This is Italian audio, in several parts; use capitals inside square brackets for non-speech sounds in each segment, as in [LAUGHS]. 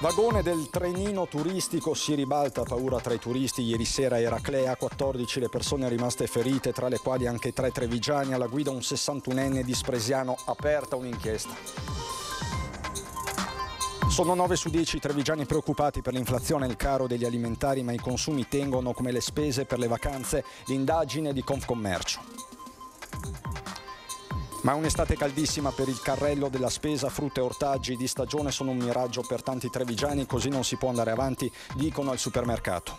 Vagone del trenino turistico si ribalta, paura tra i turisti. Ieri sera a Eraclea, 14 le persone rimaste ferite, tra le quali anche tre trevigiani. Alla guida un 61enne di Spresiano, aperta un'inchiesta. Sono 9 su 10 i trevigiani preoccupati per l'inflazione e il caro degli alimentari, ma i consumi tengono come le spese per le vacanze, l'indagine di Confcommercio. Ma un'estate caldissima per il carrello della spesa, frutta e ortaggi di stagione sono un miraggio per tanti trevigiani, così non si può andare avanti, dicono al supermercato.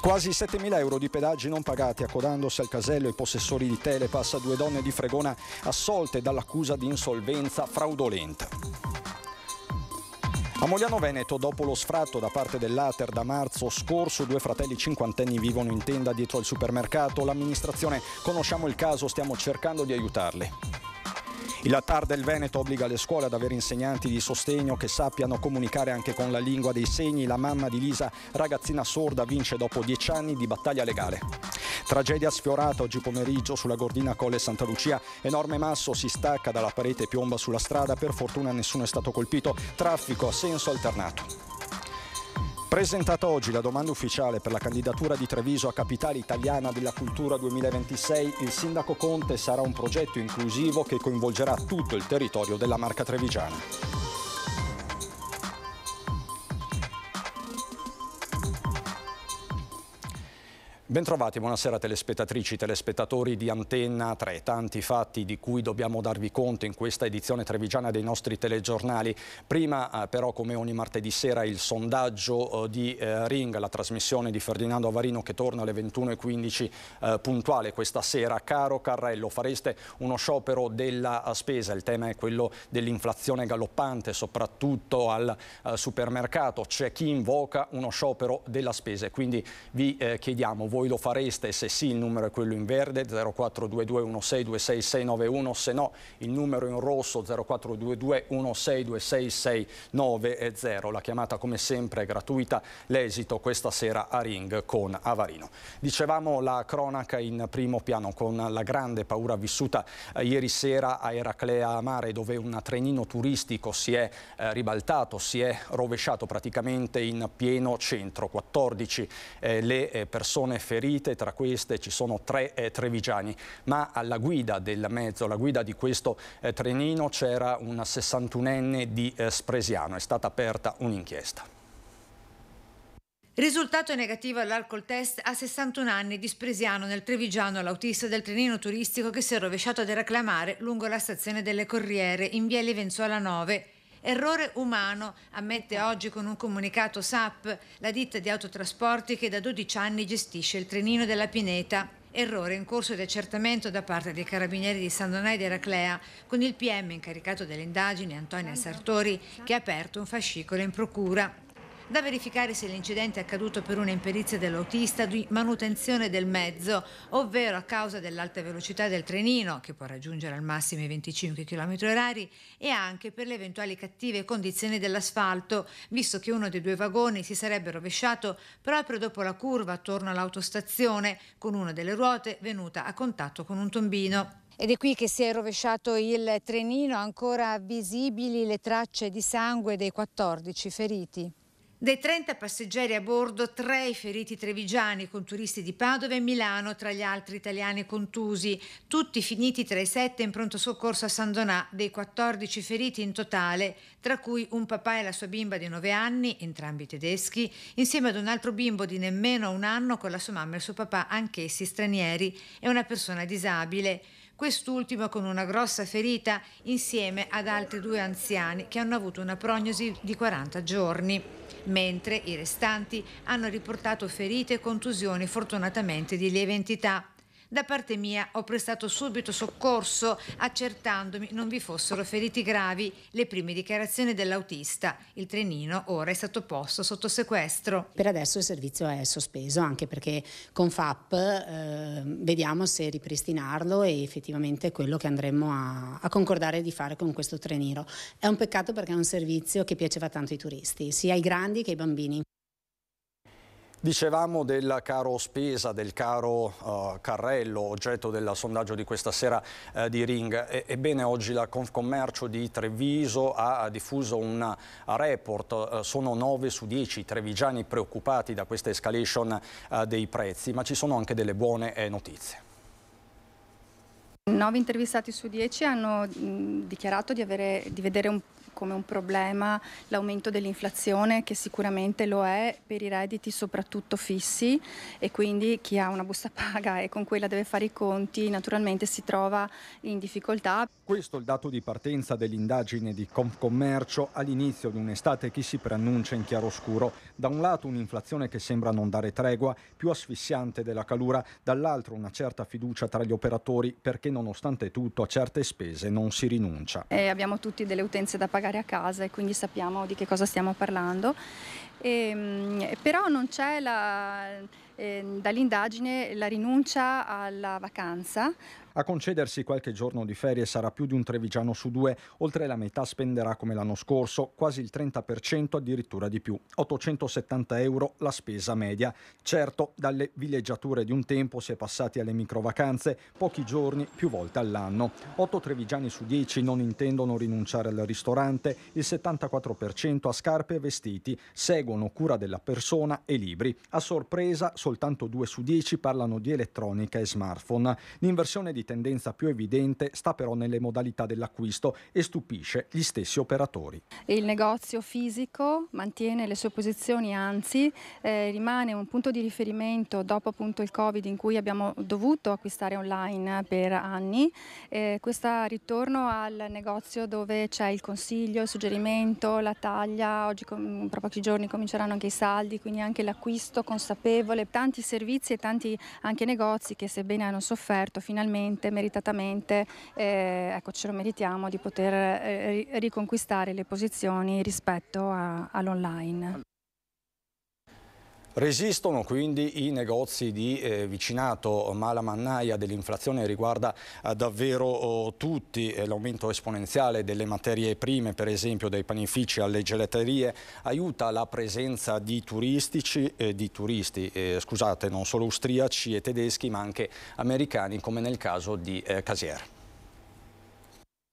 Quasi 7.000 euro di pedaggi non pagati, accodandosi al casello i possessori di Telepass, due donne di Fregona assolte dall'accusa di insolvenza fraudolenta. A Mogliano Veneto, dopo lo sfratto da parte dell'Ater da marzo scorso, due fratelli cinquantenni vivono in tenda dietro al supermercato. L'amministrazione, conosciamo il caso, stiamo cercando di aiutarli. Il TAR del Veneto obbliga le scuole ad avere insegnanti di sostegno che sappiano comunicare anche con la lingua dei segni. La mamma di Lisa, ragazzina sorda, vince dopo dieci anni di battaglia legale. Tragedia sfiorata oggi pomeriggio sulla Gordina Colle Santa Lucia. Enorme masso si stacca dalla parete e piomba sulla strada. Per fortuna nessuno è stato colpito. Traffico a senso alternato. Presentata oggi la domanda ufficiale per la candidatura di Treviso a Capitale Italiana della Cultura 2026, il sindaco Conte sarà un progetto inclusivo che coinvolgerà tutto il territorio della Marca Trevigiana. Bentrovati, buonasera telespettatrici, telespettatori di Antenna 3. Tanti fatti di cui dobbiamo darvi conto in questa edizione trevigiana dei nostri telegiornali. Prima eh, però come ogni martedì sera il sondaggio eh, di eh, Ring, la trasmissione di Ferdinando Avarino che torna alle 21.15 eh, puntuale questa sera. Caro Carrello, fareste uno sciopero della spesa, il tema è quello dell'inflazione galoppante, soprattutto al eh, supermercato. C'è chi invoca uno sciopero della spesa e quindi vi chiediamo voi voi lo fareste, se sì il numero è quello in verde 0422162691, se no il numero in rosso 042216266990. La chiamata come sempre è gratuita, l'esito questa sera a Ring con Avarino. Dicevamo la cronaca in primo piano con la grande paura vissuta eh, ieri sera a Eraclea Mare dove un trenino turistico si è eh, ribaltato, si è rovesciato praticamente in pieno centro. 14 eh, le persone ferite ferite, tra queste ci sono tre eh, trevigiani, ma alla guida del mezzo, alla guida di questo eh, trenino c'era una 61enne di eh, Spresiano, è stata aperta un'inchiesta. Risultato negativo all'alcol test a 61 anni di Spresiano nel Trevigiano l'autista del trenino turistico che si è rovesciato ad reclamare lungo la stazione delle Corriere in via Livenzuola 9 Errore umano, ammette oggi con un comunicato SAP la ditta di autotrasporti che da 12 anni gestisce il trenino della Pineta. Errore in corso di accertamento da parte dei carabinieri di San Donai di Eraclea con il PM incaricato delle indagini Antonia Sartori che ha aperto un fascicolo in procura da verificare se l'incidente è accaduto per una imperizia dell'autista di manutenzione del mezzo, ovvero a causa dell'alta velocità del trenino, che può raggiungere al massimo i 25 km/h, e anche per le eventuali cattive condizioni dell'asfalto, visto che uno dei due vagoni si sarebbe rovesciato proprio dopo la curva attorno all'autostazione, con una delle ruote venuta a contatto con un tombino. Ed è qui che si è rovesciato il trenino, ancora visibili le tracce di sangue dei 14 feriti. Dei 30 passeggeri a bordo, tre i feriti trevigiani con turisti di Padova e Milano, tra gli altri italiani contusi, tutti finiti tra i sette in pronto soccorso a San Donà, dei 14 feriti in totale, tra cui un papà e la sua bimba di 9 anni, entrambi tedeschi, insieme ad un altro bimbo di nemmeno un anno con la sua mamma e il suo papà, anch'essi stranieri, e una persona disabile quest'ultimo con una grossa ferita insieme ad altri due anziani che hanno avuto una prognosi di 40 giorni, mentre i restanti hanno riportato ferite e contusioni fortunatamente di lieve entità. Da parte mia ho prestato subito soccorso accertandomi non vi fossero feriti gravi le prime dichiarazioni dell'autista. Il trenino ora è stato posto sotto sequestro. Per adesso il servizio è sospeso anche perché con FAP eh, vediamo se ripristinarlo e effettivamente quello che andremo a, a concordare di fare con questo trenino. È un peccato perché è un servizio che piaceva tanto ai turisti, sia ai grandi che ai bambini. Dicevamo del caro spesa, del caro uh, carrello, oggetto del sondaggio di questa sera uh, di Ring. E ebbene oggi la Confcommercio di Treviso ha diffuso un eh, report, uh, sono 9 su 10 i trevigiani preoccupati da questa escalation dei prezzi, ma ci sono anche delle buone eh, notizie. 9 intervistati su 10 hanno dichiarato di, avere, di vedere un come un problema l'aumento dell'inflazione, che sicuramente lo è per i redditi soprattutto fissi e quindi chi ha una busta paga e con quella deve fare i conti naturalmente si trova in difficoltà. Questo è il dato di partenza dell'indagine di Confcommercio all'inizio di un'estate che si preannuncia in chiaroscuro. Da un lato un'inflazione che sembra non dare tregua, più asfissiante della calura, dall'altro una certa fiducia tra gli operatori perché nonostante tutto a certe spese non si rinuncia. E abbiamo tutti delle utenze da pagare portare a casa e quindi sappiamo di che cosa stiamo parlando. E, ehm, però non c'è la, eh, dall'indagine la rinuncia alla vacanza, a concedersi qualche giorno di ferie sarà più di un trevigiano su due, oltre la metà spenderà come l'anno scorso, quasi il 30% addirittura di più, 870 euro la spesa media. Certo, dalle villeggiature di un tempo si è passati alle microvacanze, pochi giorni più volte all'anno. 8 trevigiani su 10 non intendono rinunciare al ristorante, il 74% a scarpe e vestiti, seguono cura della persona e libri. A sorpresa, soltanto 2 su 10 parlano di elettronica e smartphone. L'inversione di di tendenza più evidente sta però nelle modalità dell'acquisto e stupisce gli stessi operatori. Il negozio fisico mantiene le sue posizioni, anzi eh, rimane un punto di riferimento dopo appunto il Covid in cui abbiamo dovuto acquistare online per anni. Eh, questo ritorno al negozio dove c'è il consiglio, il suggerimento, la taglia, oggi tra pochi giorni cominceranno anche i saldi, quindi anche l'acquisto consapevole, tanti servizi e tanti anche negozi che sebbene hanno sofferto finalmente giustamente, meritatamente, eh, ecco, ce lo meritiamo di poter eh, riconquistare le posizioni rispetto all'online. Resistono quindi i negozi di eh, vicinato, ma la mannaia dell'inflazione riguarda eh, davvero oh, tutti, eh, l'aumento esponenziale delle materie prime, per esempio dai panifici alle gelaterie, aiuta la presenza di, eh, di turisti, eh, scusate, non solo austriaci e tedeschi, ma anche americani, come nel caso di Casier.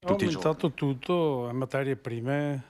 Ho aumentato tutto, materie prime,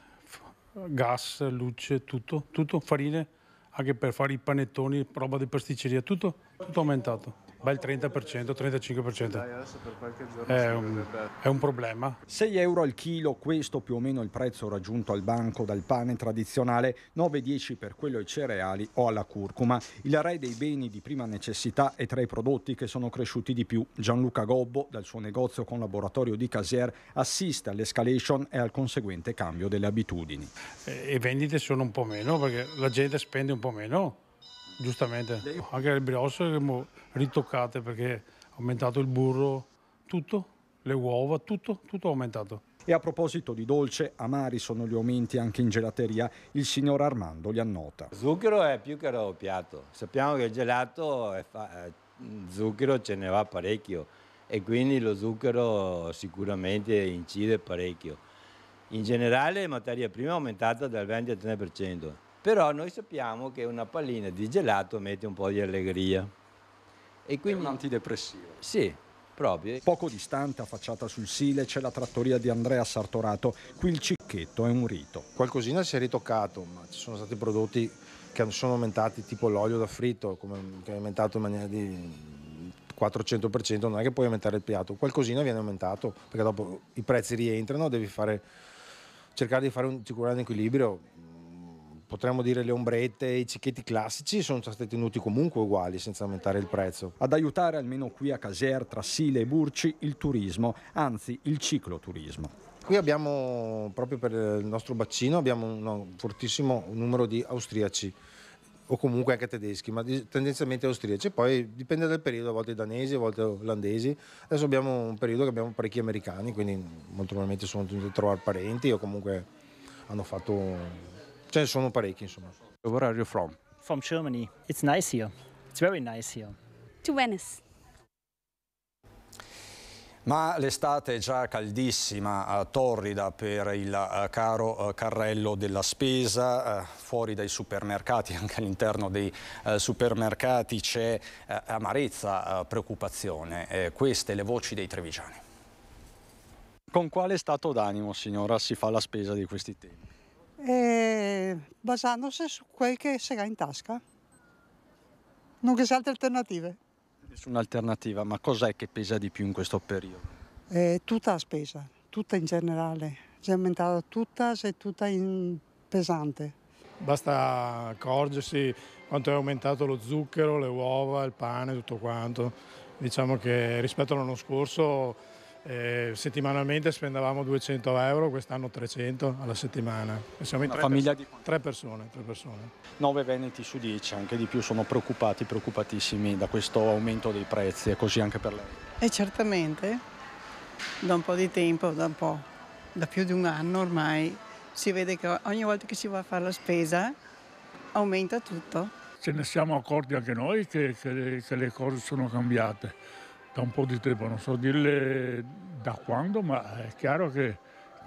gas, luce, tutto, tutto, farine anche per fare i panettoni, roba di pasticceria, tutto, tutto aumentato bel 30%, 35%. adesso per È un, è un problema. 6 euro al chilo, questo più o meno il prezzo raggiunto al banco dal pane tradizionale, 9,10 per quello ai cereali o alla curcuma. Il re dei beni di prima necessità è tra i prodotti che sono cresciuti di più. Gianluca Gobbo, dal suo negozio con laboratorio di Casier, assiste all'escalation e al conseguente cambio delle abitudini. Eh, e vendite sono un po' meno perché la gente spende un po' meno Giustamente, anche le brioche abbiamo ritoccate perché ha aumentato il burro, tutto, le uova, tutto, tutto è aumentato. E a proposito di dolce, amari sono gli aumenti anche in gelateria, il signor Armando li annota. Zucchero è più che raddoppiato, sappiamo che il gelato, fa... Eh, zucchero ce ne va parecchio e quindi lo zucchero sicuramente incide parecchio. In generale la materia prima è aumentata dal 20 al 30%. Però noi sappiamo che una pallina di gelato mette un po' di allegria. E quindi, È un antidepressivo. Sì, proprio. Poco distante, affacciata sul Sile, c'è la trattoria di Andrea Sartorato. Qui il cicchetto è un rito. Qualcosina si è ritoccato, ma ci sono stati prodotti che sono aumentati, tipo l'olio da fritto, come, che è aumentato in maniera di 400%, non è che puoi aumentare il piatto, qualcosina viene aumentato perché dopo i prezzi rientrano, devi fare, cercare di fare un, un equilibrio potremmo dire le ombrette, e i cicchetti classici sono stati tenuti comunque uguali senza aumentare il prezzo. Ad aiutare almeno qui a Caser, tra Sile e Burci, il turismo, anzi il cicloturismo. Qui abbiamo, proprio per il nostro bacino, abbiamo un fortissimo numero di austriaci o comunque anche tedeschi, ma tendenzialmente austriaci. Poi dipende dal periodo, a volte danesi, a volte olandesi. Adesso abbiamo un periodo che abbiamo parecchi americani, quindi molto probabilmente sono venuti a trovare parenti o comunque hanno fatto ce ne sono parecchi insomma. Where are you from? From Germany. It's nice here. It's very nice here. To Venice. Ma l'estate è già caldissima, torrida per il eh, caro eh, carrello della spesa, eh, fuori dai supermercati, [LAUGHS] anche all'interno dei supermercati c'è amarezza, preoccupazione. Queste le voci dei trevigiani. Con quale stato d'animo, signora, si fa la spesa di questi tempi? basandosi su quel che si ha in tasca. Non che si altre alternative. Nessuna alternativa, ma cos'è che pesa di più in questo periodo? Eh, tutta la spesa, tutta in generale. Si è aumentata tutta, si è tutta in pesante. Basta accorgersi quanto è aumentato lo zucchero, le uova, il pane, tutto quanto. Diciamo che rispetto all'anno scorso eh, settimanalmente spendevamo 200 euro, quest'anno 300 alla settimana. siamo in Una tre, famiglia pers- di tre persone, tre persone. 9 veneti su 10, anche di più, sono preoccupati, preoccupatissimi da questo aumento dei prezzi, è così anche per lei? E eh, certamente, da un po' di tempo, da un po', da più di un anno ormai, si vede che ogni volta che si va a fare la spesa aumenta tutto. Ce ne siamo accorti anche noi che, che, che le cose sono cambiate da un po' di tempo, non so dirle da quando, ma è chiaro che,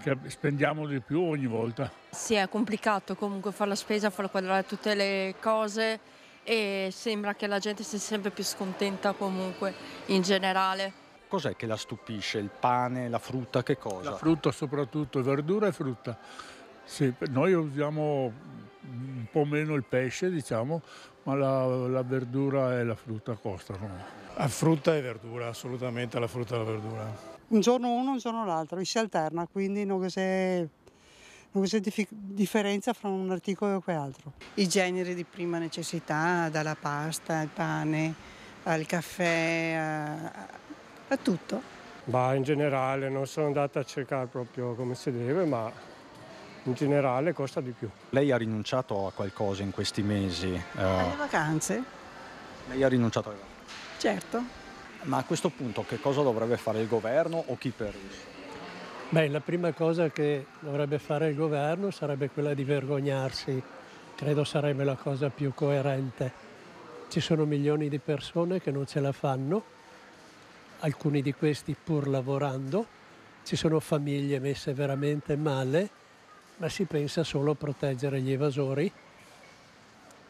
che spendiamo di più ogni volta. Sì, è complicato comunque fare la spesa, far quadrare tutte le cose e sembra che la gente sia sempre più scontenta comunque in generale. Cos'è che la stupisce? Il pane, la frutta, che cosa? La frutta soprattutto, verdura e frutta. Sì, noi usiamo un po' meno il pesce, diciamo, ma la, la verdura e la frutta costano. A frutta e verdura, assolutamente alla frutta e alla verdura. Un giorno uno, un giorno l'altro, si alterna, quindi non c'è, non c'è dif- differenza fra un articolo e quell'altro. I generi di prima necessità, dalla pasta al pane, al caffè, a, a tutto. Ma in generale non sono andata a cercare proprio come si deve, ma in generale costa di più. Lei ha rinunciato a qualcosa in questi mesi? Alle eh, vacanze. Lei ha rinunciato alle vacanze? Certo. Ma a questo punto che cosa dovrebbe fare il governo o chi per esso? Beh, la prima cosa che dovrebbe fare il governo sarebbe quella di vergognarsi, credo sarebbe la cosa più coerente. Ci sono milioni di persone che non ce la fanno, alcuni di questi pur lavorando, ci sono famiglie messe veramente male, ma si pensa solo a proteggere gli evasori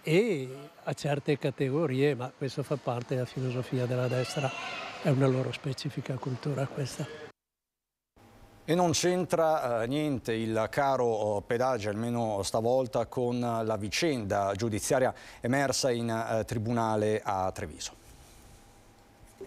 e a certe categorie, ma questo fa parte della filosofia della destra, è una loro specifica cultura questa. E non c'entra eh, niente il caro oh, pedaggio, almeno stavolta, con la vicenda giudiziaria emersa in eh, tribunale a Treviso.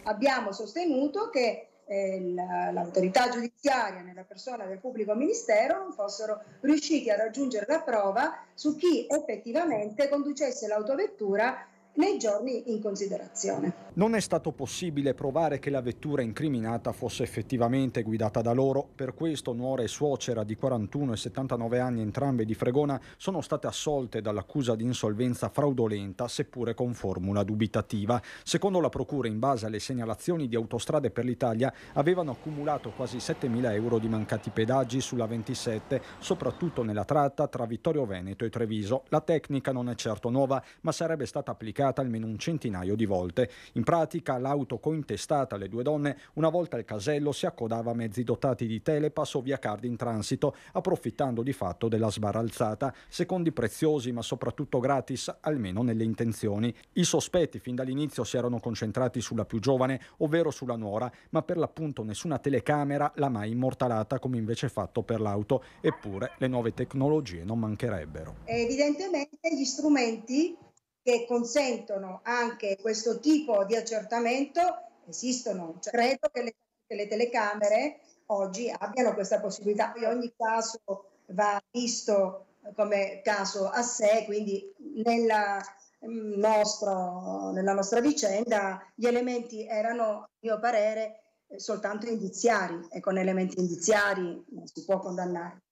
Abbiamo sostenuto che eh, l'autorità giudiziaria nella persona del pubblico ministero non fossero riusciti a raggiungere la prova su chi effettivamente conducesse l'autovettura nei giorni in considerazione. Non è stato possibile provare che la vettura incriminata fosse effettivamente guidata da loro, per questo nuora e suocera di 41 e 79 anni entrambe di Fregona sono state assolte dall'accusa di insolvenza fraudolenta, seppure con formula dubitativa. Secondo la Procura, in base alle segnalazioni di Autostrade per l'Italia, avevano accumulato quasi 7.000 euro di mancati pedaggi sulla 27, soprattutto nella tratta tra Vittorio Veneto e Treviso. La tecnica non è certo nuova, ma sarebbe stata applicata modificata almeno un centinaio di volte. In pratica l'auto cointestata alle due donne una volta il casello si accodava a mezzi dotati di telepass o via card in transito, approfittando di fatto della sbaralzata, secondi preziosi ma soprattutto gratis, almeno nelle intenzioni. I sospetti fin dall'inizio si erano concentrati sulla più giovane, ovvero sulla nuora, ma per l'appunto nessuna telecamera l'ha mai immortalata come invece fatto per l'auto, eppure le nuove tecnologie non mancherebbero. Evidentemente gli strumenti che consentono anche questo tipo di accertamento esistono. Cioè, credo che le, che le, telecamere oggi abbiano questa possibilità, poi ogni caso va visto eh, come caso a sé, quindi nella, mm, nostro, nella nostra vicenda gli elementi erano, a mio parere, eh, soltanto indiziari e con elementi indiziari si può condannare.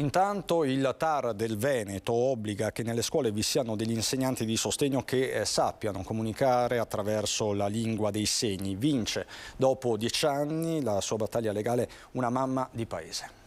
Intanto il TAR del Veneto obbliga che nelle scuole vi siano degli insegnanti di sostegno che eh, sappiano comunicare attraverso la lingua dei segni. Vince dopo dieci anni la sua battaglia legale una mamma di paese.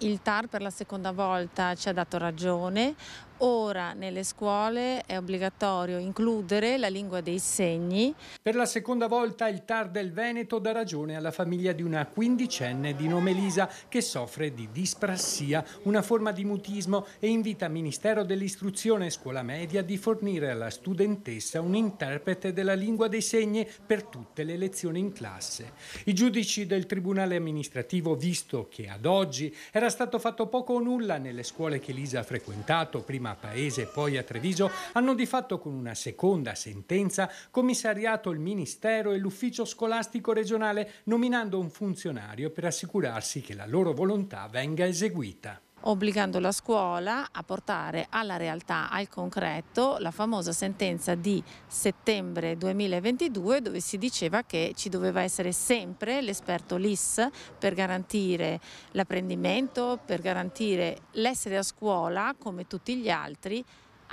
Il TAR per la seconda volta ci ha dato ragione, ora nelle scuole è obbligatorio includere la lingua dei segni. Per la seconda volta il TAR del Veneto dà ragione alla famiglia di una quindicenne di nome Lisa che soffre di disprassia, una forma di mutismo e invita Ministero dell'Istruzione e Scuola Media di fornire alla studentessa un interprete della lingua dei segni per tutte le lezioni in classe. I giudici del Tribunale amministrativo, visto che ad oggi era stato fatto poco o nulla nelle scuole che Lisa ha frequentato prima a Paese e poi a Treviso, hanno di fatto con una seconda sentenza commissariato il Ministero e l'Ufficio Scolastico Regionale nominando un funzionario per assicurarsi che la loro volontà venga eseguita obbligando la scuola a portare alla realtà, al concreto, la famosa sentenza di settembre 2022 dove si diceva che ci doveva essere sempre l'esperto LIS per garantire l'apprendimento, per garantire l'essere a scuola come tutti gli altri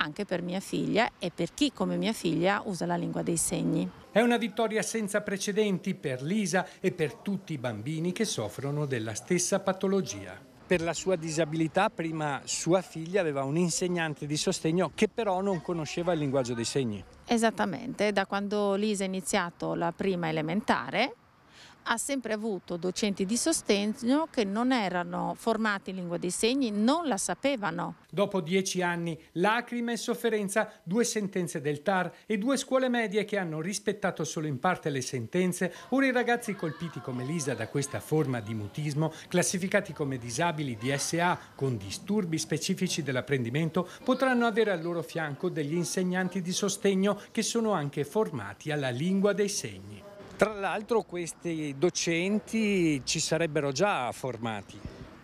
anche per mia figlia e per chi come mia figlia usa la lingua dei segni. È una vittoria senza precedenti per Lisa e per tutti i bambini che soffrono della stessa patologia per la sua disabilità prima sua figlia aveva un insegnante di sostegno che però non conosceva il linguaggio dei segni. Esattamente, da quando Lisa ha iniziato la prima elementare ha sempre avuto docenti di sostegno che non erano formati in lingua dei segni, non la sapevano. Dopo dieci anni, lacrime e sofferenza, due sentenze del TAR e due scuole medie che hanno rispettato solo in parte le sentenze, ora i ragazzi colpiti come Lisa da questa forma di mutismo, classificati come disabili di SA con disturbi specifici dell'apprendimento, potranno avere al loro fianco degli insegnanti di sostegno che sono anche formati alla lingua dei segni. Tra l'altro questi docenti ci sarebbero già formati.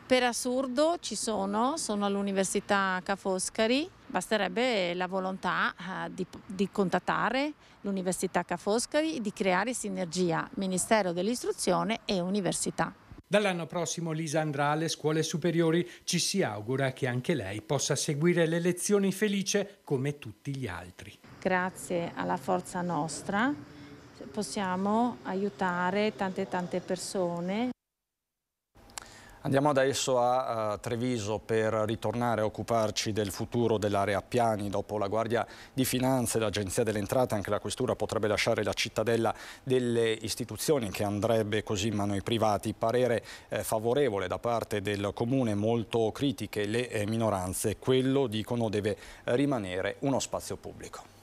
Per assurdo ci sono, sono all'Università Ca' Foscari, basterebbe la volontà eh, di, di contattare l'Università Ca' Foscari, di creare sinergia Ministero dell'Istruzione e Università. Dall'anno prossimo Lisa andrà alle scuole superiori, ci si augura che anche lei possa seguire le lezioni felice come tutti gli altri. Grazie alla forza nostra possiamo aiutare tante tante persone. Andiamo adesso a, Treviso per ritornare a occuparci del futuro dell'area Piani. Dopo la Guardia di Finanze, l'Agenzia delle Entrate, anche la Questura potrebbe lasciare la cittadella delle istituzioni che andrebbe così in mano ai privati. Parere eh, favorevole da parte del Comune, molto critiche le eh, minoranze. Quello, dicono, deve rimanere uno spazio pubblico.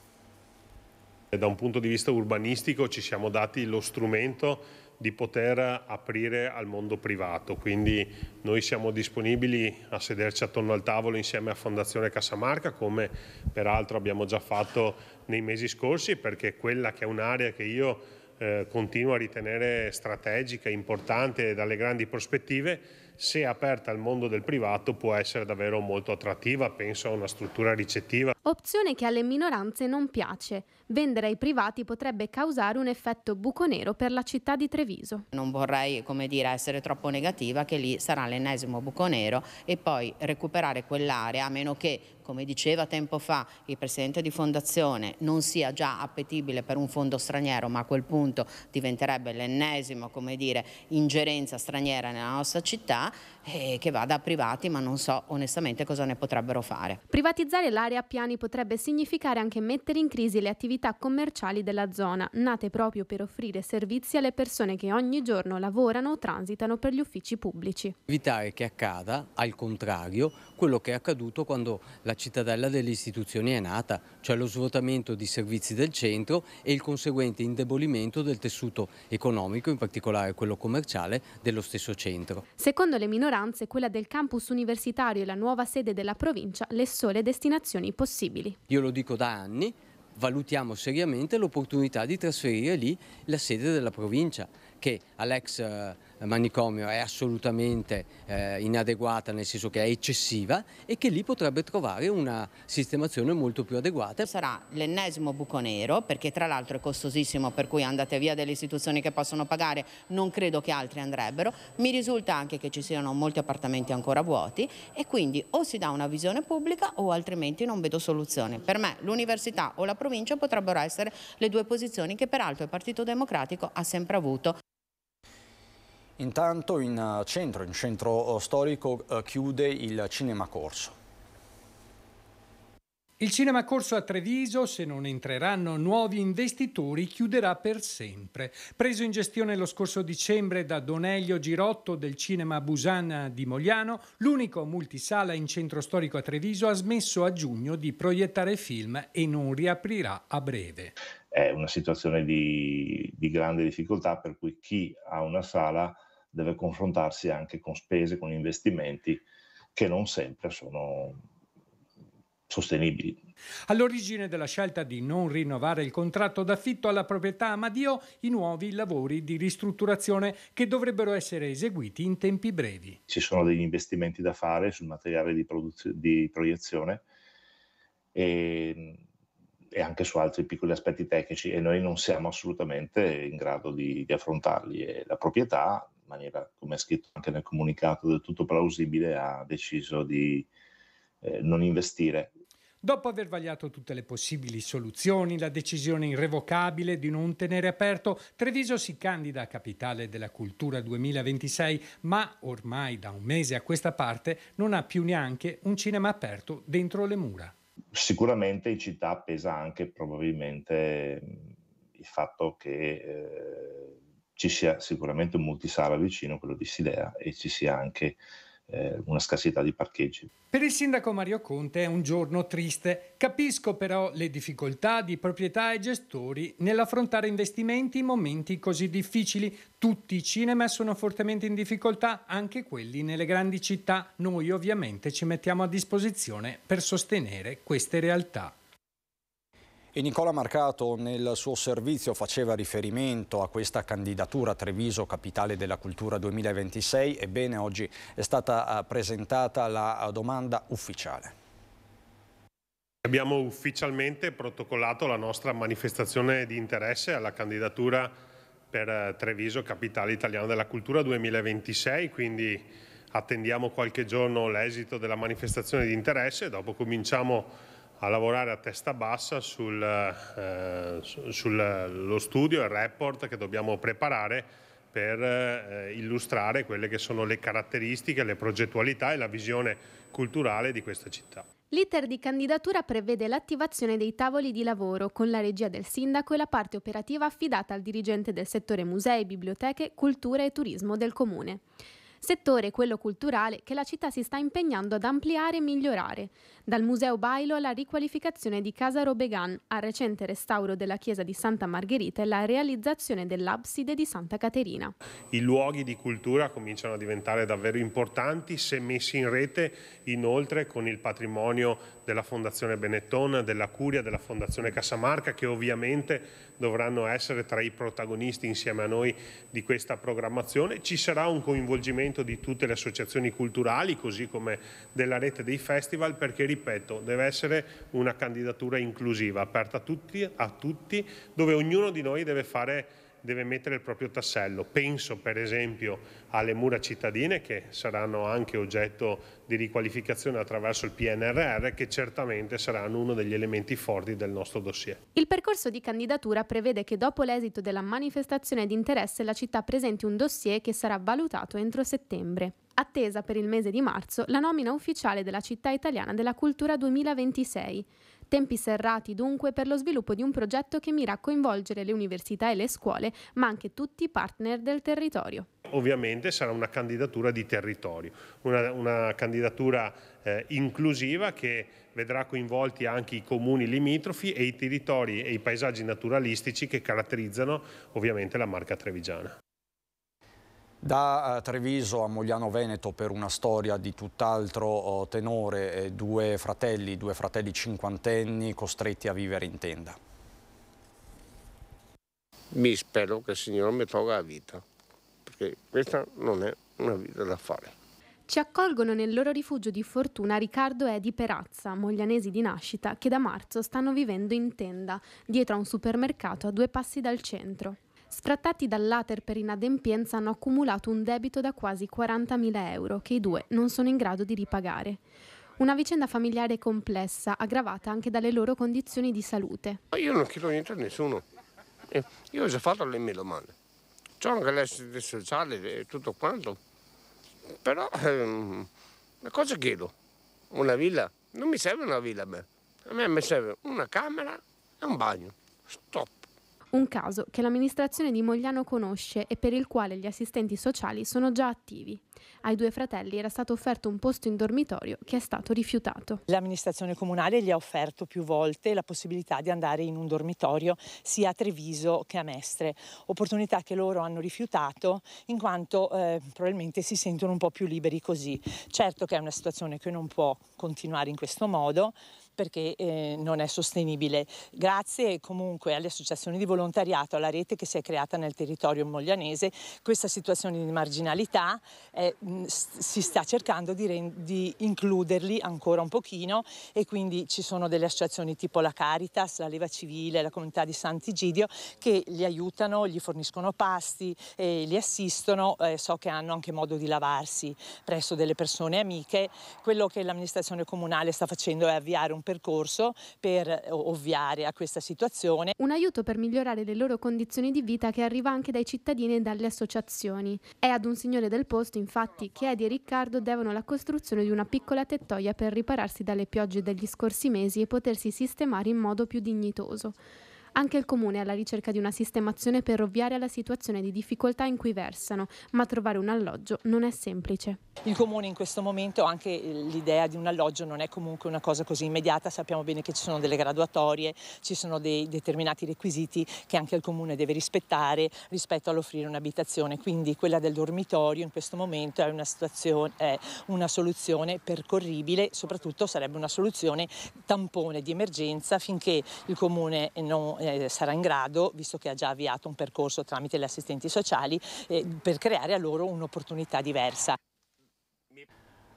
Da un punto di vista urbanistico ci siamo dati lo strumento di poter aprire al mondo privato, quindi noi siamo disponibili a sederci attorno al tavolo insieme a Fondazione Cassamarca, come peraltro abbiamo già fatto nei mesi scorsi, perché quella che è un'area che io eh, continuo a ritenere strategica, importante e dalle grandi prospettive, se aperta al mondo del privato può essere davvero molto attrattiva, penso a una struttura ricettiva. Opzione che alle minoranze non piace, vendere ai privati potrebbe causare un effetto buco nero per la città di Treviso. Non vorrei dire, essere troppo negativa che lì sarà l'ennesimo buco nero e poi recuperare quell'area a meno che come diceva tempo fa il presidente di fondazione, non sia già appetibile per un fondo straniero, ma a quel punto diventerebbe l'ennesimo, come dire, ingerenza straniera nella nostra città, eh, che vada a privati, ma non so onestamente cosa ne potrebbero fare. Privatizzare l'area a piani potrebbe significare anche mettere in crisi le attività commerciali della zona, nate proprio per offrire servizi alle persone che ogni giorno lavorano o transitano per gli uffici pubblici. Evitare che accada, al contrario, quello che è accaduto quando la cittadella delle istituzioni è nata, cioè lo svuotamento di servizi del centro e il conseguente indebolimento del tessuto economico, in particolare quello commerciale, dello stesso centro. Secondo le minoranze, quella del campus universitario e la nuova sede della provincia le sole destinazioni possibili. Io lo dico da anni, valutiamo seriamente l'opportunità di trasferire lì la sede della provincia, che all'ex eh, eh, manicomio è assolutamente eh, inadeguata, nel senso che è eccessiva e che lì potrebbe trovare una sistemazione molto più adeguata. Sarà l'ennesimo buco nero, perché tra l'altro è costosissimo, per cui andate via delle istituzioni che possono pagare, non credo che altri andrebbero. Mi risulta anche che ci siano molti appartamenti ancora vuoti e quindi o si dà una visione pubblica o altrimenti non vedo soluzione. Per me l'università o la provincia potrebbero essere le due posizioni che peraltro il Partito Democratico ha sempre avuto. Intanto in eh, centro, in centro eh, storico, eh, chiude il cinema corso. Il cinema corso a Treviso, se non entreranno nuovi investitori, chiuderà per sempre. Preso in gestione lo scorso dicembre da Donelio Girotto del cinema Busana di Mogliano, l'unico multisala in centro storico a Treviso ha smesso a giugno di proiettare film e non riaprirà a breve. È una situazione di, di grande difficoltà per cui chi ha una sala deve confrontarsi anche con spese, con investimenti che non sempre sono sostenibili. All'origine della scelta di non rinnovare il contratto d'affitto alla proprietà Amadio i nuovi lavori di ristrutturazione che dovrebbero essere eseguiti in tempi brevi. Ci sono degli investimenti da fare sul materiale di, produz- di proiezione e, e, anche su altri piccoli aspetti tecnici e noi non siamo assolutamente in grado di, di affrontarli e la proprietà maniera, come è scritto anche nel comunicato, del tutto plausibile, ha deciso di eh, non investire. Dopo aver vagliato tutte le possibili soluzioni, la decisione irrevocabile di non tenere aperto, Treviso si candida a capitale della cultura 2026, ma ormai da un mese a questa parte non ha più neanche un cinema aperto dentro le mura. Sicuramente in città pesa anche probabilmente mm, il fatto che eh, ci sia sicuramente un multisala vicino, quello di Sidea, e ci sia anche eh, una scarsità di parcheggi. Per il sindaco Mario Conte è un giorno triste. Capisco però le difficoltà di proprietà e gestori nell'affrontare investimenti in momenti così difficili. Tutti i cinema sono fortemente in difficoltà, anche quelli nelle grandi città. Noi ovviamente ci mettiamo a disposizione per sostenere queste realtà. E Nicola Marcato nel suo servizio faceva riferimento a questa candidatura Treviso Capitale della Cultura 2026, ebbene oggi è stata eh, presentata la eh, domanda ufficiale. Abbiamo ufficialmente protocollato la nostra manifestazione di interesse alla candidatura per eh, Treviso Capitale Italiana della Cultura 2026, quindi attendiamo qualche giorno l'esito della manifestazione di interesse, e dopo cominciamo a lavorare a testa bassa sullo eh, eh, sul, studio e il report che dobbiamo preparare per eh, illustrare quelle che sono le caratteristiche, le progettualità e la visione culturale di questa città. L'iter di candidatura prevede l'attivazione dei tavoli di lavoro con la regia del sindaco e la parte operativa affidata al dirigente del settore musei, biblioteche, cultura e turismo del comune settore quello culturale che la città si sta impegnando ad ampliare e migliorare, dal Museo Bailo alla riqualificazione di Casa Robegan, al recente restauro della chiesa di Santa Margherita e la realizzazione dell'abside di Santa Caterina. I luoghi di cultura cominciano a diventare davvero importanti se messi in rete inoltre con il patrimonio della Fondazione Benetton, della Curia, della Fondazione Casamarca che ovviamente dovranno essere tra i protagonisti insieme a noi di questa programmazione. Ci sarà un coinvolgimento di tutte le associazioni culturali, così come della rete dei festival, perché, ripeto, deve essere una candidatura inclusiva, aperta a tutti, a tutti dove ognuno di noi deve fare deve mettere il proprio tassello. Penso per esempio alle mura cittadine che saranno anche oggetto di riqualificazione attraverso il PNRR che certamente saranno uno degli elementi forti del nostro dossier. Il percorso di candidatura prevede che dopo l'esito della manifestazione di interesse la città presenti un dossier che sarà valutato entro settembre. Attesa per il mese di marzo la nomina ufficiale della città italiana della cultura 2026 Tempi serrati dunque per lo sviluppo di un progetto che mira a coinvolgere le università e le scuole, ma anche tutti i partner del territorio ovviamente sarà una candidatura di territorio, una, una candidatura eh, inclusiva che vedrà coinvolti anche i comuni limitrofi e i territori e i paesaggi naturalistici che caratterizzano ovviamente la marca trevigiana. Da eh, Treviso a Mogliano Veneto per una storia di tutt'altro oh, tenore, eh, due fratelli, due fratelli cinquantenni costretti a vivere in tenda. Mi spero che il Signore mi tolga la vita, perché questa non è una vita da fare. Ci accolgono nel loro rifugio di fortuna Riccardo e Edi Perazza, moglianesi di nascita, che da marzo stanno vivendo in tenda, dietro a un supermercato a due passi dal centro sfrattati dall'Ater per inadempienza hanno accumulato un debito da quasi 40.000 euro che i due non sono in grado di ripagare. Una vicenda familiare complessa, aggravata anche dalle loro condizioni di salute. Io non chiedo niente a nessuno. Eh, io ho già fatto le mie domande. C'ho anche l'essere sociale e tutto quanto. Però, ehm, cosa chiedo? Una villa? Non mi serve una villa a me. A me mi serve una camera e un bagno. Stop un caso che l'amministrazione di Mogliano conosce e per il quale gli assistenti sociali sono già attivi. Ai due fratelli era stato offerto un posto in dormitorio che è stato rifiutato. L'amministrazione comunale gli ha offerto più volte la possibilità di andare in un dormitorio sia a Treviso che a Mestre, opportunità che loro hanno rifiutato in quanto eh, probabilmente si sentono un po' più liberi così. Certo che è una situazione che non può continuare in questo modo, perché eh, non è sostenibile. Grazie comunque alle associazioni di volontariato, alla rete che si è creata nel territorio moglianese, questa situazione di marginalità eh, si sta cercando di, di includerli ancora un pochino e quindi ci sono delle associazioni tipo la Caritas, la Leva Civile, la Comunità di Sant'Igidio che li aiutano, gli forniscono pasti, eh, li assistono, eh, so che hanno anche modo di lavarsi presso delle persone amiche. Quello che l'amministrazione comunale sta facendo è avviare un un percorso per eh, ovviare a questa situazione. Un aiuto per migliorare le loro condizioni di vita che arriva anche dai cittadini e dalle associazioni. È ad un signore del posto, infatti, che Eddie e Riccardo devono la costruzione di una piccola tettoia per ripararsi dalle piogge degli scorsi mesi e potersi sistemare in modo più dignitoso. Anche il Comune è alla ricerca di una sistemazione per ovviare alla situazione di difficoltà in cui versano, ma trovare un alloggio non è semplice. Il Comune in questo momento, anche eh, l'idea di un alloggio non è comunque una cosa così immediata, sappiamo bene che ci sono delle graduatorie, ci sono dei determinati requisiti che anche il Comune deve rispettare rispetto all'offrire un'abitazione, quindi quella del dormitorio in questo momento è una, è una soluzione percorribile, soprattutto sarebbe una soluzione tampone di emergenza finché il Comune non eh, sarà in grado, visto che ha già avviato un percorso tramite gli assistenti sociali, eh, per creare a loro un'opportunità diversa.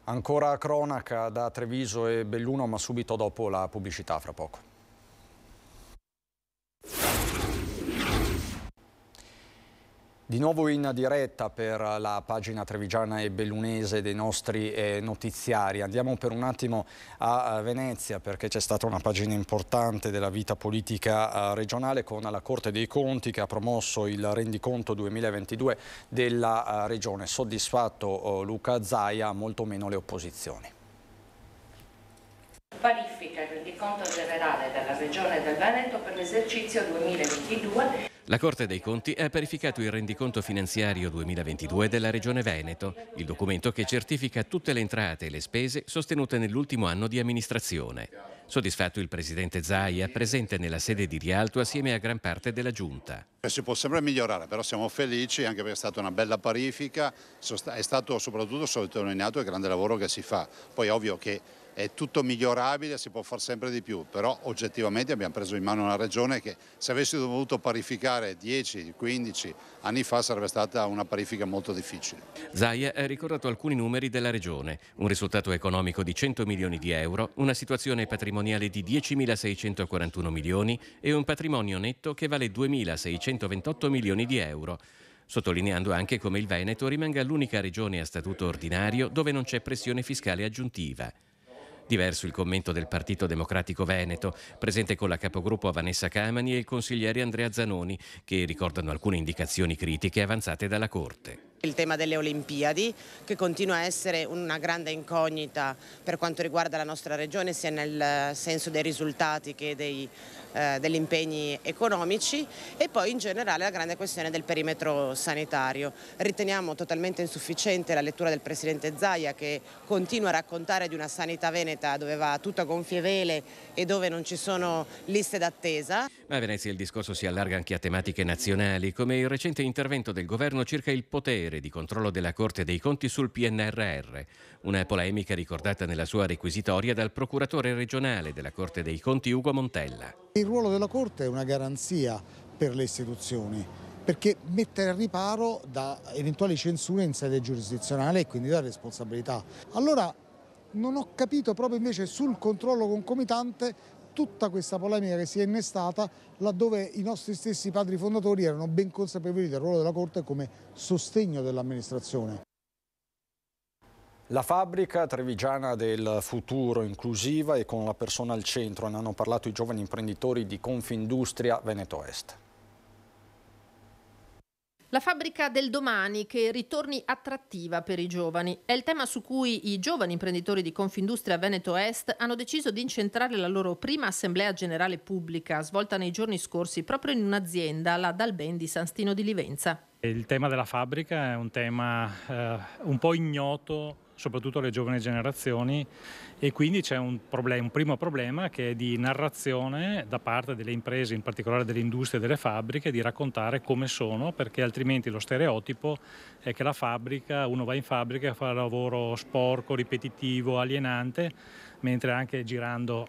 Ancora cronaca da Treviso e Belluno, ma subito dopo la pubblicità fra poco. Di nuovo in diretta per la pagina trevigiana e bellunese dei nostri eh, notiziari. Andiamo per un attimo a, a Venezia perché c'è stata una pagina importante della vita politica eh, regionale con la Corte dei Conti che ha promosso il rendiconto 2022 della eh, regione. Soddisfatto oh, Luca Zaia, molto meno le opposizioni. Parifica il rendiconto generale della regione del Veneto per l'esercizio 2022 la Corte dei Conti ha verificato il rendiconto finanziario 2022 della Regione Veneto, il documento che certifica tutte le entrate e le spese sostenute nell'ultimo anno di amministrazione. Soddisfatto il presidente Zaia, presente nella sede di Rialto assieme a gran parte della Giunta. Eh, si può sempre migliorare, però siamo felici anche perché è stata una bella parifica, è stato soprattutto sottolineato il grande lavoro che si fa. Poi è ovvio che è tutto migliorabile, si può fare sempre di più, però oggettivamente abbiamo preso in mano una regione che se avessi dovuto parificare 10-15 anni fa sarebbe stata una parifica molto difficile. Zaia ha ricordato alcuni numeri della regione, un risultato economico di 100 milioni di euro, una situazione patrimoniale di 10.641 milioni e un patrimonio netto che vale 2.628 milioni di euro sottolineando anche come il Veneto rimanga l'unica regione a statuto ordinario dove non c'è pressione fiscale aggiuntiva. Diverso il commento del Partito Democratico Veneto, presente con la capogruppo Vanessa Camani e il consigliere Andrea Zanoni, che ricordano alcune indicazioni critiche avanzate dalla Corte. Il tema delle Olimpiadi, che continua a essere una grande incognita per quanto riguarda la nostra regione, sia nel eh, senso dei risultati che dei, eh, degli impegni economici, e poi in generale la grande questione del perimetro sanitario. Riteniamo totalmente insufficiente la lettura del Presidente Zaia, che continua a raccontare di una sanità veneta dove va tutto a gonfie vele e dove non ci sono liste d'attesa. Ma a Venezia il discorso si allarga anche a tematiche nazionali, come il recente intervento del governo circa il potere parere di controllo della Corte dei Conti sul PNRR, una polemica ricordata nella sua requisitoria dal procuratore regionale della Corte dei Conti Ugo Montella. Il ruolo della Corte è una garanzia per le istituzioni perché mette al riparo da eventuali censure in sede giurisdizionale e quindi da responsabilità. Allora non ho capito proprio invece sul controllo concomitante tutta questa polemica che si è innestata laddove i nostri stessi padri fondatori erano ben consapevoli del ruolo della Corte come sostegno dell'amministrazione. La fabbrica trevigiana del futuro inclusiva e con la persona al centro ne hanno parlato i giovani imprenditori di Confindustria Veneto Est. La fabbrica del domani che ritorni attrattiva per i giovani è il tema su cui i giovani imprenditori di Confindustria Veneto Est hanno deciso di incentrare la loro prima assemblea generale pubblica svolta nei giorni scorsi proprio in un'azienda, la Dalben di San Stino di Livenza. Il tema della fabbrica è un tema eh, un po' ignoto soprattutto alle giovani generazioni e quindi c'è un, problem- un, primo problema che è di narrazione da parte delle imprese, in particolare delle industrie e delle fabbriche, di raccontare come sono perché altrimenti lo stereotipo è che la fabbrica, uno va in fabbrica e fa lavoro sporco, ripetitivo, alienante, mentre anche girando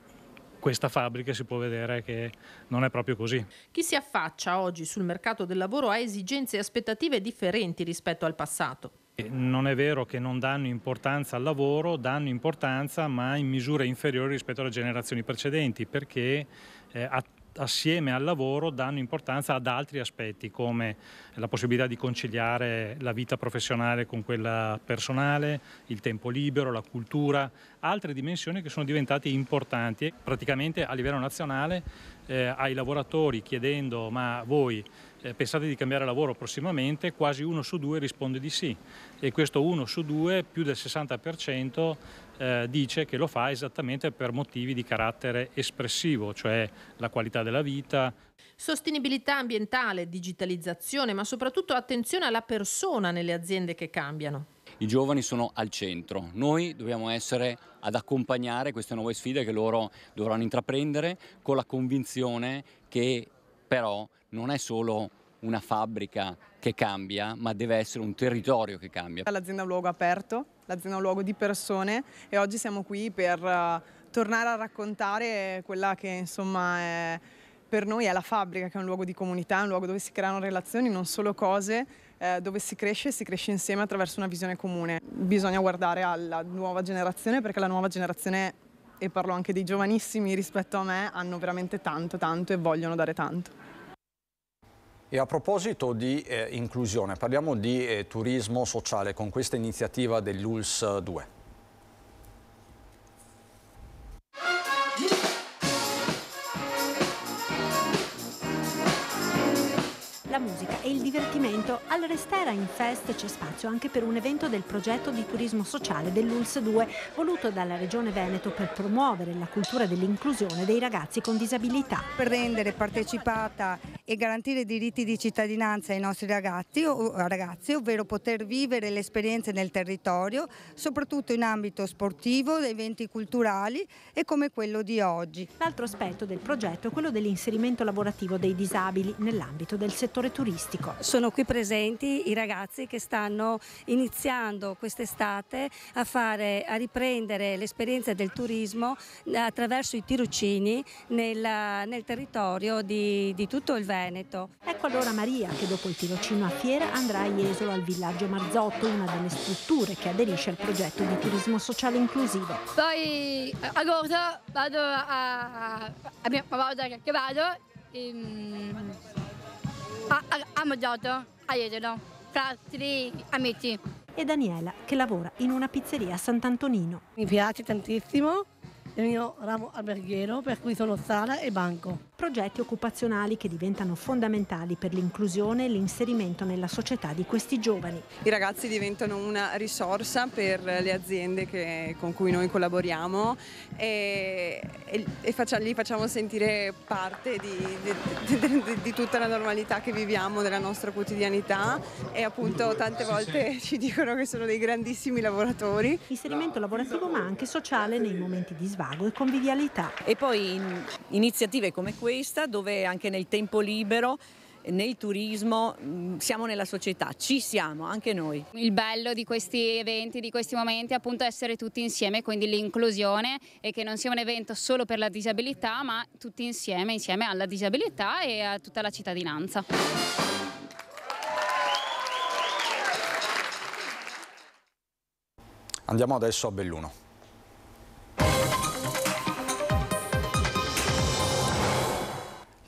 questa fabbrica si può vedere che non è proprio così. Chi si affaccia oggi sul mercato del lavoro ha esigenze e aspettative differenti rispetto al passato. Non è vero che non danno importanza al lavoro, danno importanza ma in misura inferiore rispetto alle generazioni precedenti perché eh, assieme al lavoro danno importanza ad altri aspetti come la possibilità di conciliare la vita professionale con quella personale, il tempo libero, la cultura, altre dimensioni che sono diventate importanti. Praticamente a livello nazionale eh, ai lavoratori chiedendo ma voi eh, pensate di cambiare lavoro prossimamente, quasi uno su due risponde di sì e questo uno su due, più del 60%, eh, dice che lo fa esattamente per motivi di carattere espressivo, cioè la qualità della vita. Sostenibilità ambientale, digitalizzazione, ma soprattutto attenzione alla persona nelle aziende che cambiano i giovani sono al centro. Noi dobbiamo essere ad accompagnare queste nuove sfide che loro dovranno intraprendere con la convinzione che però non è solo una fabbrica che cambia, ma deve essere un territorio che cambia. L'azienda è un luogo aperto, l'azienda è un luogo di persone e oggi siamo qui per eh, tornare a raccontare quella che insomma è, per noi è la fabbrica, che è un luogo di comunità, un luogo dove si creano relazioni, non solo cose, eh, dove si cresce e si cresce insieme attraverso una visione comune. Bisogna guardare alla nuova generazione perché la nuova generazione e parlo anche dei giovanissimi rispetto a me, hanno veramente tanto, tanto e vogliono dare tanto. E a proposito di eh, inclusione, parliamo di eh, turismo sociale con questa iniziativa dell'ULS 2. La musica e il divertimento, al Restera in Fest c'è spazio anche per un evento del progetto di turismo sociale dell'ULS 2, voluto dalla Regione Veneto per promuovere la cultura dell'inclusione dei ragazzi con disabilità. Per rendere partecipata e garantire diritti di cittadinanza ai nostri ragazzi, o, ragazzi ovvero poter vivere le esperienze nel territorio, soprattutto in ambito sportivo, eventi culturali e come quello di oggi. L'altro aspetto del progetto è quello dell'inserimento lavorativo dei disabili nell'ambito del settore turistico. Sono qui presenti i ragazzi che stanno iniziando quest'estate a, fare, a riprendere l'esperienza del turismo attraverso i tirocini nel, nel territorio di, di tutto il Veneto Veneto. Ecco allora Maria che dopo il tirocino a Fiera andrà a Jesolo al villaggio Marzotto, una delle strutture che aderisce al progetto di turismo sociale inclusivo. Poi eh, agosto vado a, a, a mia volta che vado in, a, a, a Marzotto, a Jesolo, tra altri amici. E Daniela che lavora in una pizzeria a Sant'Antonino. Mi piace tantissimo il mio ramo alberghiero, per cui sono sala e banco. Progetti occupazionali che diventano fondamentali per l'inclusione e l'inserimento nella società di questi giovani. I ragazzi diventano una risorsa per le aziende che, con cui noi collaboriamo e, e, e faccia, li facciamo sentire parte di, di, di, di, tutta la normalità che viviamo, della nostra quotidianità e appunto tante volte ci dicono che sono dei grandissimi lavoratori. Inserimento lavorativo ma anche sociale nei momenti di svago divago e convivialità. E poi in iniziative come questa dove anche nel tempo libero nel turismo, mm, siamo nella società, ci siamo anche noi. Il bello di questi eventi, di questi momenti è appunto essere tutti insieme, quindi l'inclusione e che non sia un evento solo per la disabilità, ma tutti insieme, insieme alla disabilità e a tutta la cittadinanza. Andiamo adesso a Belluno.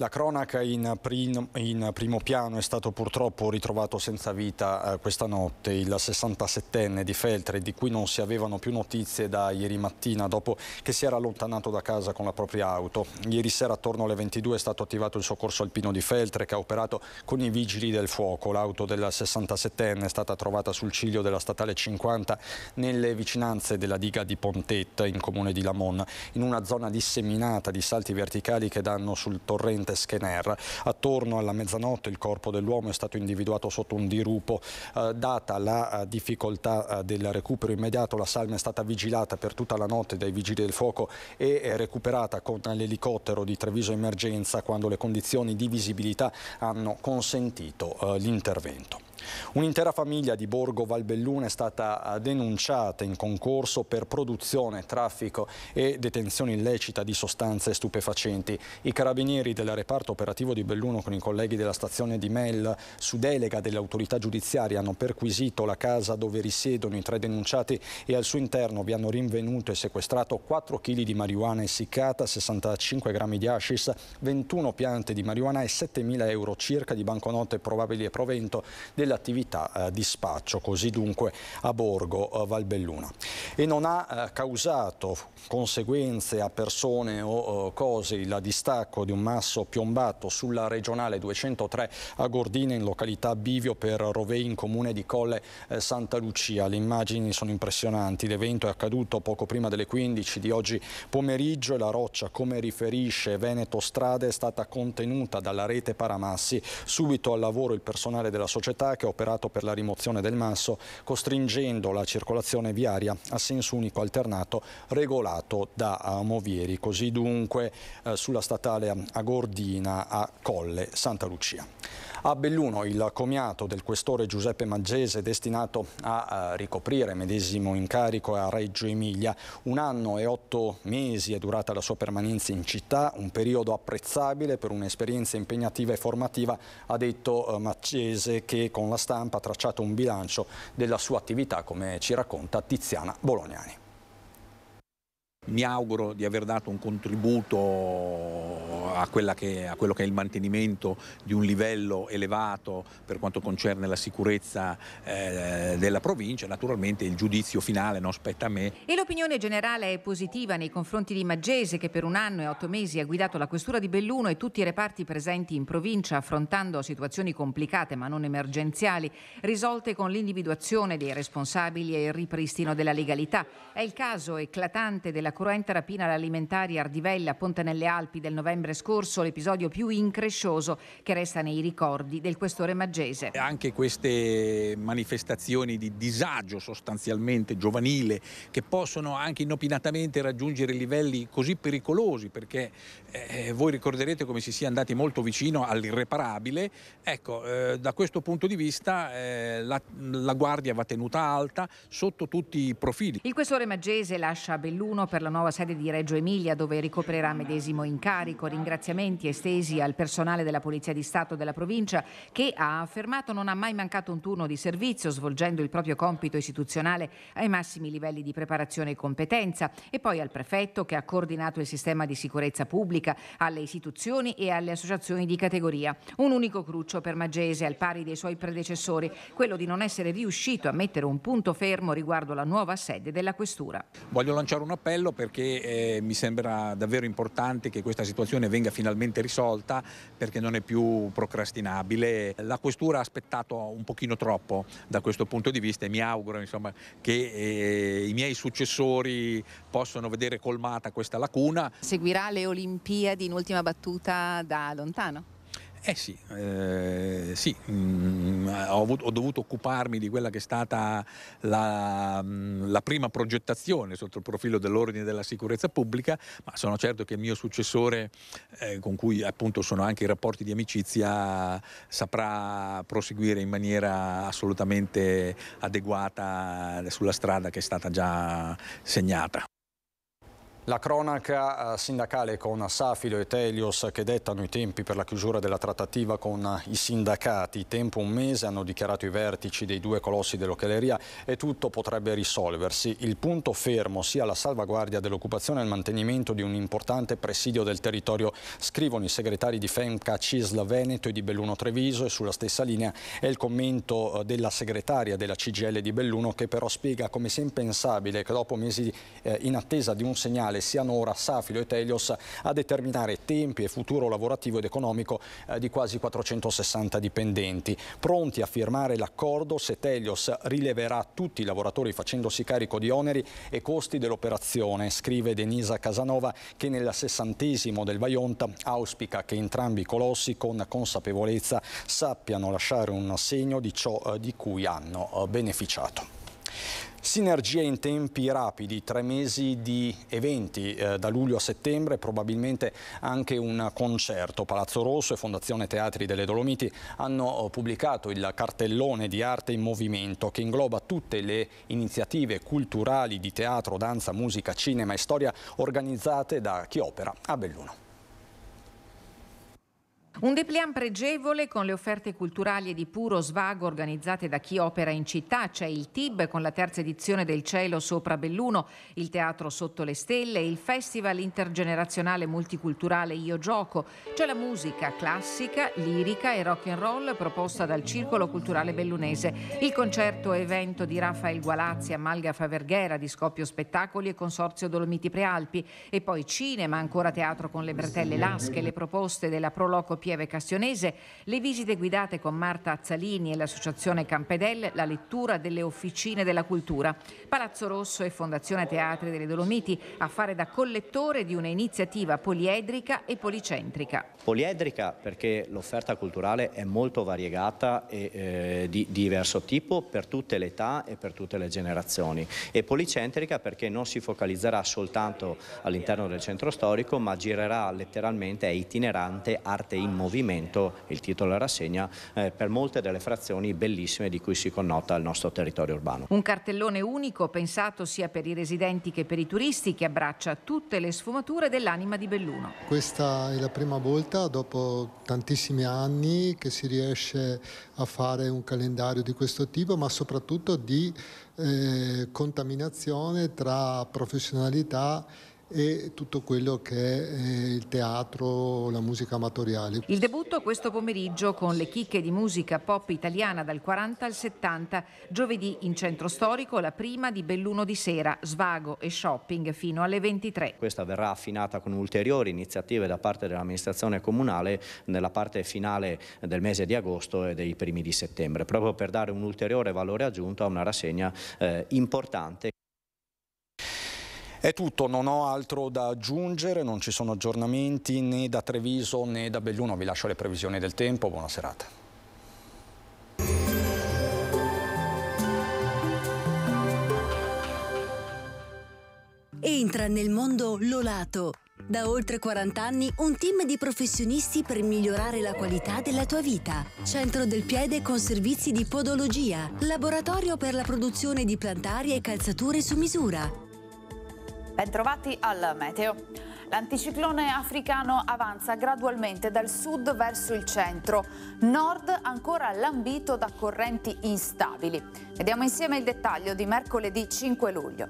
La cronaca in, prim in, primo piano è stato purtroppo ritrovato senza vita eh, questa notte il 67enne di Feltre di cui non si avevano più notizie da ieri mattina dopo che si era allontanato da casa con la propria auto. Ieri sera attorno alle 22 è stato attivato il soccorso alpino di Feltre che ha operato con i vigili del fuoco. L'auto del 67enne è stata trovata sul ciglio della statale 50 nelle vicinanze della diga di Pontetta in comune di Lamon in una zona disseminata di salti verticali che danno sul torrente ristorante Schener. Attorno alla mezzanotte il corpo dell'uomo è stato individuato sotto un dirupo. Eh, data la eh, difficoltà eh, del recupero immediato, la salma è stata vigilata per tutta la notte dai vigili del fuoco e recuperata con l'elicottero di Treviso Emergenza quando le condizioni di visibilità hanno consentito l'intervento. Un'intera famiglia di Borgo Valbelluna è stata denunciata in concorso per produzione, traffico e detenzione illecita di sostanze stupefacenti. I carabinieri del reparto operativo di Belluno con i colleghi della stazione di Mel su delega dell'autorità giudiziaria hanno perquisito la casa dove risiedono i tre denunciati e al suo interno vi hanno rinvenuto e sequestrato 4 kg di marijuana essiccata, 65 grammi di hashish, 21 piante di marijuana e 7.000 euro circa di banconote probabili e provento del dell'attività eh, di spaccio, così dunque a Borgo eh, Valbelluna. E non ha eh, causato conseguenze a persone o cose il distacco di un masso piombato sulla regionale 203 a Gordina in località Bivio per Rovei in comune di Colle Santa Lucia. Le immagini sono impressionanti, l'evento è accaduto poco prima delle 15 di oggi pomeriggio e la roccia, come riferisce Veneto Strade, è stata contenuta dalla rete Paramassi. Subito al lavoro il personale della società che ha operato per la rimozione del masso, costringendo la circolazione viaria a senso unico alternato regolato da eh, Movieri, così dunque eh, sulla statale a Gordina a Colle Santa Lucia. A Belluno il comiato del questore Giuseppe Maggese destinato a eh, ricoprire medesimo incarico a Reggio Emilia. Un anno e otto mesi è durata la sua permanenza in città, un periodo apprezzabile per un'esperienza impegnativa e formativa, ha detto Maggese che con con la stampa ha tracciato un bilancio della sua attività, come ci racconta Tiziana Bolognani mi auguro di aver dato un contributo a, che, a, quello che è il mantenimento di un livello elevato per quanto concerne la sicurezza eh, della provincia, naturalmente il giudizio finale non spetta a me. E l'opinione generale è positiva nei confronti di Maggese che per un anno e otto mesi ha guidato la questura di Belluno e tutti i reparti presenti in provincia affrontando situazioni complicate ma non emergenziali, risolte con l'individuazione dei responsabili e il ripristino della legalità. È il caso eclatante della un'accurrente rapina all'alimentari Ardivella a Ponte nelle Alpi del novembre scorso, l'episodio più increscioso che resta nei ricordi del questore maggese. Anche queste manifestazioni di disagio sostanzialmente giovanile che possono anche inopinatamente raggiungere livelli così pericolosi perché eh, voi ricorderete come si sia andati molto vicino all'irreparabile, ecco eh, da questo punto di vista eh, la, la guardia va tenuta alta sotto tutti i profili. Il questore maggese lascia Belluno per per la nuova sede di Reggio Emilia dove ricoprirà medesimo incarico. Ringraziamenti estesi al personale della Polizia di Stato della provincia che ha affermato non ha mai mancato un turno di servizio svolgendo il proprio compito istituzionale ai massimi livelli di preparazione e competenza e poi al prefetto che ha coordinato il sistema di sicurezza pubblica alle istituzioni e alle associazioni di categoria. Un unico cruccio per Magese al pari dei suoi predecessori, quello di non essere riuscito a mettere un punto fermo riguardo la nuova sede della questura. Voglio lanciare un appello quello perché eh, mi sembra davvero importante che questa situazione venga finalmente risolta perché non è più procrastinabile. La questura ha aspettato un pochino troppo da questo punto di vista e mi auguro insomma, che eh, i miei successori possano vedere colmata questa lacuna. Seguirà le Olimpiadi in ultima battuta da lontano? Eh sì, eh, sì. Mm, ho, avuto, ho, dovuto occuparmi di quella che è stata la, mm, la, prima progettazione sotto il profilo dell'ordine della sicurezza pubblica, ma sono certo che il mio successore, eh, con cui appunto sono anche i rapporti di amicizia, saprà proseguire in maniera assolutamente adeguata sulla strada che è stata già segnata. La cronaca eh, sindacale con Safilo e Telios che dettano i tempi per la chiusura della trattativa con eh, i sindacati. Tempo un mese hanno dichiarato i vertici dei due colossi dell'occheleria e tutto potrebbe risolversi. Il punto fermo sia la salvaguardia dell'occupazione e il mantenimento di un importante presidio del territorio, scrivono i segretari di FEMCA Cisla Veneto e di Belluno Treviso e sulla stessa linea è il commento eh, della segretaria della CGL di Belluno che però spiega come sia impensabile che dopo mesi in attesa di un segnale regionale siano ora Safilo e Telios a determinare tempi e futuro lavorativo ed economico eh, di quasi 460 dipendenti. Pronti a firmare l'accordo se Telios rileverà tutti i lavoratori facendosi carico di oneri e costi dell'operazione, scrive Denisa Casanova che nella sessantesimo del Vaionta auspica che entrambi i colossi con consapevolezza sappiano lasciare un segno di ciò eh, di cui hanno eh, beneficiato. Sinergie in tempi rapidi, tre mesi di eventi eh, da luglio a settembre, probabilmente anche un concerto. Palazzo Rosso e Fondazione Teatri delle Dolomiti hanno oh, pubblicato il cartellone di arte in movimento che ingloba tutte le iniziative culturali di teatro, danza, musica, cinema e storia organizzate da chi opera a Belluno. Un dépliant pregevole con le offerte culturali e di puro svago organizzate da chi opera in città. C'è il TIB con la terza edizione del Cielo sopra Belluno, il Teatro sotto le stelle, il Festival intergenerazionale multiculturale Io Gioco. C'è la musica classica, lirica e rock and roll proposta dal Circolo Culturale Bellunese. Il concerto evento di Raffaele Gualazzi a Malga Faverghera di Scoppio Spettacoli e Consorzio Dolomiti Prealpi. E poi cinema, ancora teatro con le bretelle lasche, le proposte della Proloco Pietro Pieve Cassionese, le visite guidate con Marta Azzalini e l'Associazione Campedel, la lettura delle officine della cultura, Palazzo Rosso e Fondazione Teatri delle Dolomiti a fare da collettore di un'iniziativa poliedrica e policentrica. Poliedrica perché l'offerta culturale è molto variegata e eh, di, di diverso tipo per tutte le età e per tutte le generazioni e policentrica perché non si focalizzerà soltanto all'interno del centro storico ma girerà letteralmente è itinerante arte in movimento, il titolo rassegna, eh, per molte delle frazioni bellissime di cui si connota il nostro territorio urbano. Un cartellone unico pensato sia per i residenti che per i turisti che abbraccia tutte le sfumature dell'anima di Belluno. Questa è la prima volta dopo tantissimi anni che si riesce a fare un calendario di questo tipo, ma soprattutto di eh, contaminazione tra professionalità e e tutto quello che è eh, il teatro, la musica amatoriale. Il debutto questo pomeriggio con le chicche di musica pop italiana dal 40 al 70, giovedì in centro storico, la prima di Belluno di sera, svago e shopping fino alle 23. Questa verrà affinata con ulteriori iniziative da parte dell'amministrazione comunale nella parte finale del mese di agosto e dei primi di settembre, proprio per dare un ulteriore valore aggiunto a una rassegna eh, importante. È tutto, non ho altro da aggiungere, non ci sono aggiornamenti né da Treviso né da Belluno, vi lascio le previsioni del tempo, buona serata. Entra nel mondo Lolato. Da oltre 40 anni un team di professionisti per migliorare la qualità della tua vita. Centro del piede con servizi di podologia, laboratorio per la produzione di plantarie e calzature su misura Bentrovati al meteo. L'anticiclone africano avanza gradualmente dal sud verso il centro, nord ancora lambito da correnti instabili. Vediamo insieme il dettaglio di mercoledì 5 luglio.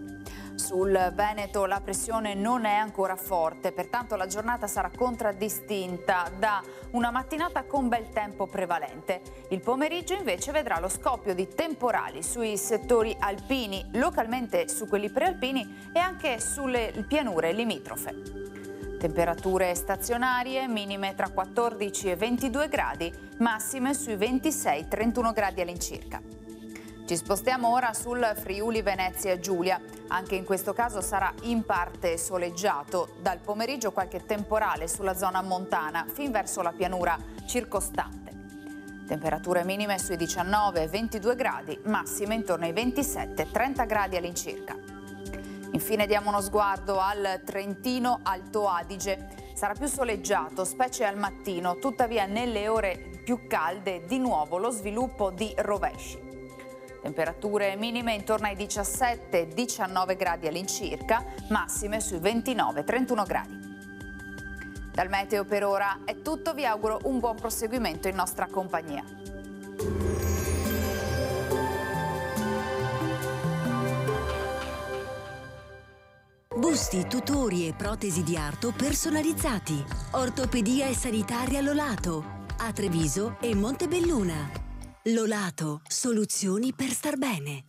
Sul Veneto la pressione non è ancora forte, pertanto la giornata sarà contraddistinta da una mattinata con bel tempo prevalente. Il pomeriggio invece vedrà lo scoppio di temporali sui settori alpini, localmente su quelli prealpini e anche sulle pianure limitrofe. Temperature stazionarie, minime tra 14 e 22 gradi, massime sui 26-31 gradi all'incirca. Ci spostiamo ora sul Friuli Venezia Giulia. Anche in questo caso sarà in parte soleggiato. Dal pomeriggio qualche temporale sulla zona montana, fin verso la pianura circostante. Temperature minime sui 19-22 gradi, massime intorno ai 27-30 gradi all'incirca. Infine diamo uno sguardo al Trentino Alto Adige. Sarà più soleggiato, specie al mattino, tuttavia nelle ore più calde di nuovo lo sviluppo di rovesci. Temperature minime intorno ai 17-19 gradi all'incirca, massime sui 29-31 gradi. Dal meteo per ora è tutto, vi auguro un buon proseguimento in nostra compagnia. Busti, tutori e protesi di arto personalizzati. Ortopedia e sanitaria Lolato. A Treviso e Montebelluna. Lolato, soluzioni per star bene.